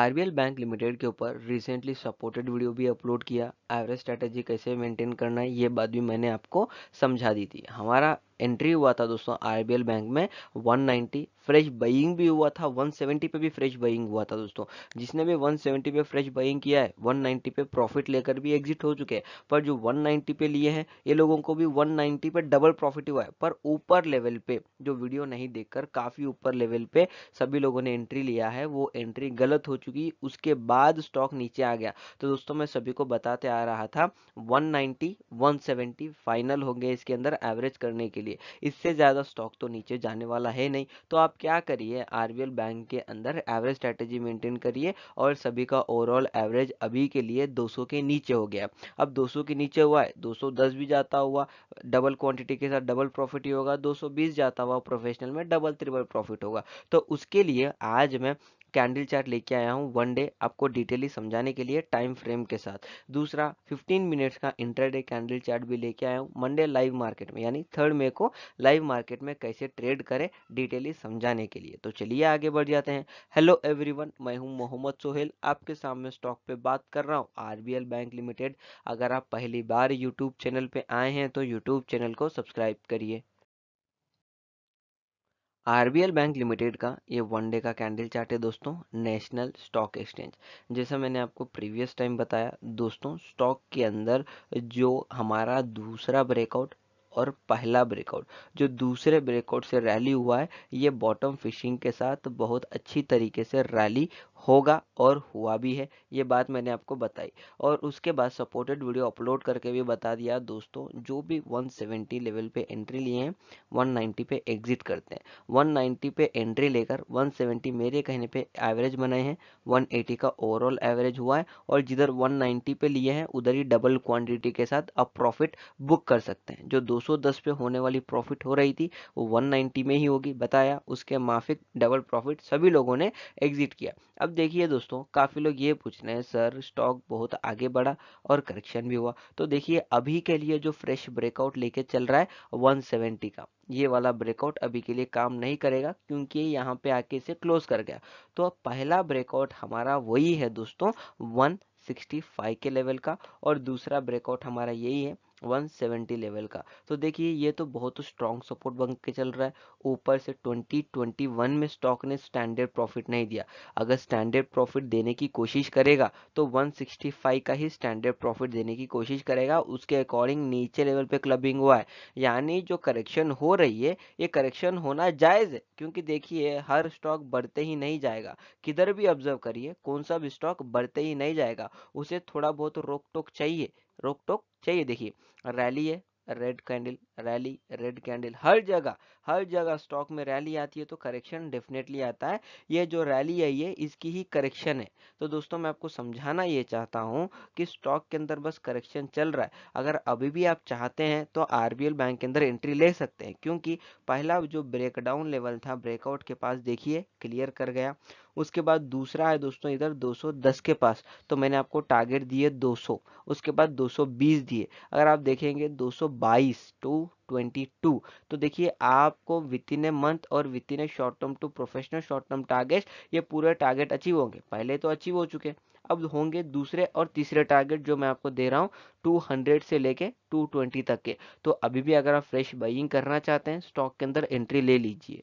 RBL bank limited के ऊपर recently supported video भी अपलोड किया एवरेज स्ट्रैटेजी कैसे मेंटेन करना है ये बात भी मैंने आपको समझा दी थी हमारा एंट्री हुआ था दोस्तों आरबीएल बैंक में 190 फ्रेश बाइंग भी हुआ था 170 पे भी फ्रेश बाइंग हुआ था दोस्तों जिसने भी 170 पे फ्रेश बाइंग किया है 190 पे प्रॉफिट लेकर भी एग्जिट हो चुके हैं पर जो 190 पे लिए हैं ये लोगों को भी 190 पे डबल प्रॉफिट हुआ है पर ऊपर लेवल पे जो वीडियो नहीं देखकर काफ़ी ऊपर लेवल पे सभी लोगों ने एंट्री लिया है वो एंट्री गलत हो चुकी उसके बाद स्टॉक नीचे आ गया तो दोस्तों मैं सभी को बताते आ रहा था वन 170 फाइनल हो इसके अंदर एवरेज करने के लिए लिए इससे ज़्यादा स्टॉक तो नीचे जाने वाला है नहीं तो आप क्या करिए आर बैंक के अंदर एवरेज स्ट्रैटेजी मेंटेन करिए और सभी का ओवरऑल एवरेज अभी के लिए 200 के नीचे हो गया अब 200 के नीचे हुआ है 210 भी जाता हुआ डबल क्वांटिटी के साथ डबल प्रॉफिट ही होगा 220 जाता हुआ प्रोफेशनल में डबल ट्रिपल प्रॉफिट होगा तो उसके लिए आज मैं कैंडल चार्ट लेके आया हूँ वन डे आपको डिटेली समझाने के लिए टाइम फ्रेम के साथ दूसरा 15 मिनट्स का इंटरडे कैंडल चार्ट भी लेके आया हूँ मंडे लाइव मार्केट में यानी थर्ड मे को लाइव मार्केट में कैसे ट्रेड करें डिटेली समझाने के लिए तो चलिए आगे बढ़ जाते हैं हेलो एवरी मैं हूँ मोहम्मद सोहेल आपके सामने स्टॉक पर बात कर रहा हूँ आर बैंक लिमिटेड अगर आप पहली बार यूट्यूब चैनल पर आए हैं तो यूट्यूब चैनल को सब्सक्राइब करिए आरबीएल बैंक लिमिटेड का ये वन डे का कैंडल चार्ट है दोस्तों नेशनल स्टॉक एक्सचेंज जैसा मैंने आपको प्रीवियस टाइम बताया दोस्तों स्टॉक के अंदर जो हमारा दूसरा ब्रेकआउट और पहला ब्रेकआउट जो दूसरे ब्रेकआउट से रैली हुआ है ये बॉटम फिशिंग के साथ बहुत अच्छी तरीके से रैली होगा और हुआ भी है ये बात मैंने आपको बताई और उसके बाद सपोर्टेड वीडियो अपलोड करके भी बता दिया दोस्तों जो भी 170 लेवल पे एंट्री लिए हैं 190 पे एग्जिट करते हैं 190 पे एंट्री लेकर 170 मेरे कहने पे एवरेज बनाए हैं 180 का ओवरऑल एवरेज हुआ है और जिधर 190 पे लिए हैं उधर ही डबल क्वान्टिटी के साथ आप प्रॉफिट बुक कर सकते हैं जो दो पे होने वाली प्रॉफिट हो रही थी वो वन में ही होगी बताया उसके माफिक डबल प्रॉफिट सभी लोगों ने एग्जिट किया अब अब देखिए दोस्तों काफ़ी लोग ये पूछ रहे हैं सर स्टॉक बहुत आगे बढ़ा और करेक्शन भी हुआ तो देखिए अभी के लिए जो फ्रेश ब्रेकआउट लेके चल रहा है 170 का ये वाला ब्रेकआउट अभी के लिए काम नहीं करेगा क्योंकि यहाँ पे आके इसे क्लोज कर गया तो अब पहला ब्रेकआउट हमारा वही है दोस्तों 165 के लेवल का और दूसरा ब्रेकआउट हमारा यही है 170 लेवल का तो देखिए ये तो बहुत स्ट्रॉन्ग सपोर्ट बन के चल रहा है ऊपर से 2021 में स्टॉक ने स्टैंडर्ड प्रॉफिट नहीं दिया अगर स्टैंडर्ड प्रॉफिट देने की कोशिश करेगा तो 165 का ही स्टैंडर्ड प्रॉफिट देने की कोशिश करेगा उसके अकॉर्डिंग नीचे लेवल पे क्लबिंग हुआ है यानी जो करेक्शन हो रही है ये करेक्शन होना जायज़ है क्योंकि देखिए हर स्टॉक बढ़ते ही नहीं जाएगा किधर भी ऑब्जर्व करिए कौन सा भी स्टॉक बढ़ते ही नहीं जाएगा उसे थोड़ा बहुत रोक टोक चाहिए रोक टोक चाहिए देखिए रैली है red candle rally red candle हर जगह हर जगह स्टॉक में रैली आती है तो करेक्शन डेफिनेटली आता है ये जो रैली है ये इसकी ही करेक्शन है तो दोस्तों मैं आपको समझाना ये चाहता हूँ कि स्टॉक के अंदर बस करेक्शन चल रहा है अगर अभी भी आप चाहते हैं तो आरबीएल बैंक के अंदर एंट्री ले सकते हैं क्योंकि पहला जो ब्रेकडाउन लेवल था ब्रेकआउट के पास देखिए क्लियर कर गया उसके बाद दूसरा है दोस्तों इधर 210 के पास तो मैंने आपको टारगेट दिए 200 उसके बाद 220 दिए अगर आप देखेंगे 222 टू 2022 तो देखिए आपको विद इन ए मंथ और within a short term to professional short term target ये पूरे टारगेट अचीव होंगे पहले तो अचीव हो चुके अब होंगे दूसरे और तीसरे टारगेट जो मैं आपको दे रहा हूँ 200 से लेके 220 तक के तो अभी भी अगर आप फ्रेश बाइंग करना चाहते हैं स्टॉक के अंदर एंट्री ले लीजिए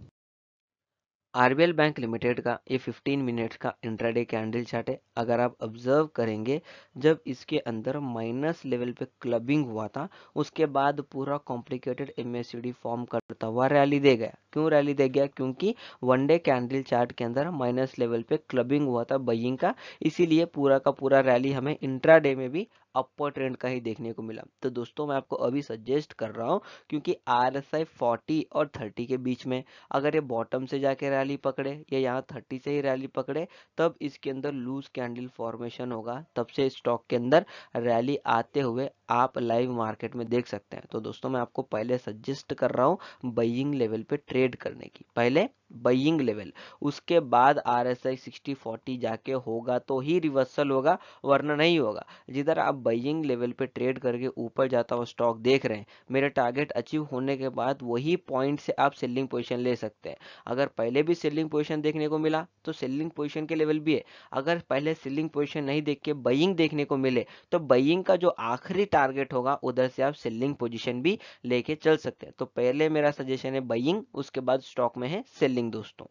आरबीएल बैंक लिमिटेड का ये 15 मिनट्स का इंट्राडे कैंडल चार्ट है अगर आप ऑब्जर्व करेंगे जब इसके अंदर माइनस लेवल पे क्लबिंग हुआ था उसके बाद पूरा कॉम्प्लिकेटेड एमएससीडी फॉर्म करता हुआ रैली दे गया क्यों रैली दे गया क्योंकि वनडे कैंडल चार्ट के अंदर माइनस लेवल पे क्लबिंग हुआ था बइंग का इसीलिए पूरा का पूरा रैली हमें इंट्रा डे में भी अपर ट्रेंड का ही देखने को मिला तो दोस्तों मैं आपको अभी सजेस्ट कर रहा हूँ क्योंकि आर एस और थर्टी के बीच में अगर ये बॉटम से जाके रैली पकड़े या यहाँ थर्टी से ही रैली पकड़े तब इसके अंदर लूज कैंडल फॉर्मेशन होगा तब से स्टॉक के अंदर रैली आते हुए आप लाइव मार्केट में देख सकते हैं तो दोस्तों मैं आपको पहले सजेस्ट कर रहा हूँ बइंग लेवल पे ट्रेड ट्रेड करने की पहले बइंग लेवल उसके बाद R S I sixty forty जाके होगा तो ही रिवर्सल होगा वरना नहीं होगा जिधर आप बइंग लेवल पे ट्रेड करके ऊपर जाता हुआ स्टॉक देख रहे हैं मेरे टारगेट अचीव होने के बाद वही पॉइंट से आप सेलिंग पोजिशन ले सकते हैं अगर पहले भी सेलिंग पोजिशन देखने को मिला तो सेलिंग पोजिशन के लेवल भी है अगर पहले सेलिंग पोजिशन नहीं देख के बइंग देखने को मिले तो बइंग का जो आखिरी टारगेट होगा उधर से आप सेलिंग पोजिशन भी लेके चल सकते हैं तो पहले मेरा सजेशन है बइंग उसके बाद स्टॉक में है सेलिंग इवनिंग दोस्तों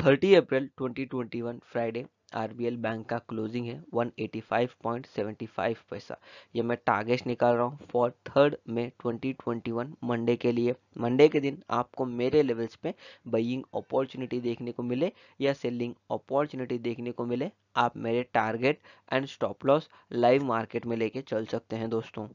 30 अप्रैल 2021 फ्राइडे आरबीएल बैंक का क्लोजिंग है 185.75 पैसा ये मैं टारगेट निकाल रहा हूँ फॉर थर्ड मे 2021 मंडे के लिए मंडे के दिन आपको मेरे लेवल्स पे बइंग अपॉर्चुनिटी देखने को मिले या सेलिंग अपॉर्चुनिटी देखने को मिले आप मेरे target and stop loss live market में लेके चल सकते हैं दोस्तों